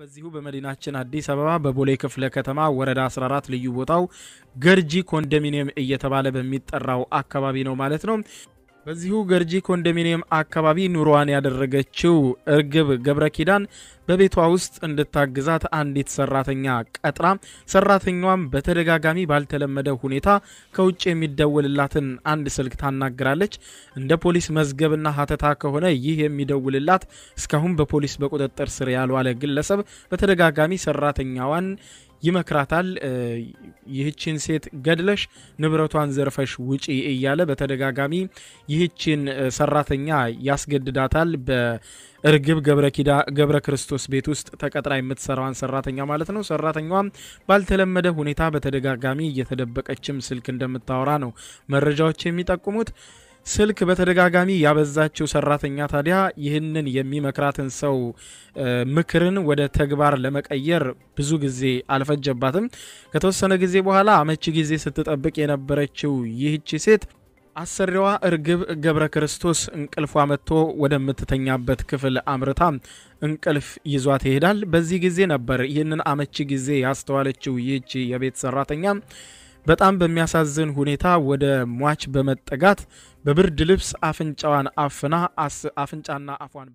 በዚሁ በመዲናችን አዲስ አበባ በቦሌ ክፍለ ከተማ ወረዳ 14 ልዩ ቦታው ገርጂ ኮንዶሚኒየም እየተባለ በሚጠራው አካባቢ ነው ማለት ነው። በዚሁ ገርጂ ኮንዶሚኒየም አካባቢ ኑሮዋን ያደረገችው እርግብ ገብረ ኪዳን በቤቷ ውስጥ እንድታግዛት አንዲት ሰራተኛ ቀጥራ ሰራተኛዋም በተደጋጋሚ ባልተለመደ ሁኔታ ከውጭ የሚደውልላትን አንድ ስልክ ታናግራለች። እንደ ፖሊስ መዝገብና ሀተታ ከሆነ ይህ የሚደውልላት እስካሁን በፖሊስ በቁጥጥር ስር ያልዋለ ግለሰብ በተደጋጋሚ ሰራተኛዋን ይመክራታል። ይህችን ሴት ገድለሽ ንብረቷን ዘርፈሽ ውጪ እያለ በተደጋጋሚ ይህችን ሰራተኛ ያስገድዳታል። በእርግብ ገብረ ክርስቶስ ቤት ውስጥ ተቀጥራ የምትሰራዋን ሰራተኛ ማለት ነው። ሰራተኛዋ ባልተለመደ ሁኔታ በተደጋጋሚ እየተደበቀችም ስልክ እንደምታወራ ነው መረጃዎች የሚጠቁሙት። ስልክ በተደጋጋሚ ያበዛችው ሰራተኛ ታዲያ ይህንን የሚመክራትን ሰው ምክርን ወደ ተግባር ለመቀየር ብዙ ጊዜ አልፈጀባትም። ከተወሰነ ጊዜ በኋላ አመቺ ጊዜ ስትጠብቅ የነበረችው ይህቺ ሴት አሰሪዋ እርግብ ገብረ ክርስቶስ እንቅልፏ መጥቶ ወደምትተኛበት ክፍል አምርታ እንቅልፍ ይዟት ይሄዳል። በዚህ ጊዜ ነበር ይህንን አመቺ ጊዜ ያስተዋለችው ይህቺ የቤት ሰራተኛ በጣም በሚያሳዝን ሁኔታ ወደ ሟች በመጠጋት በብርድ ልብስ አፍንጫዋን አፍና አፍንጫና አፏን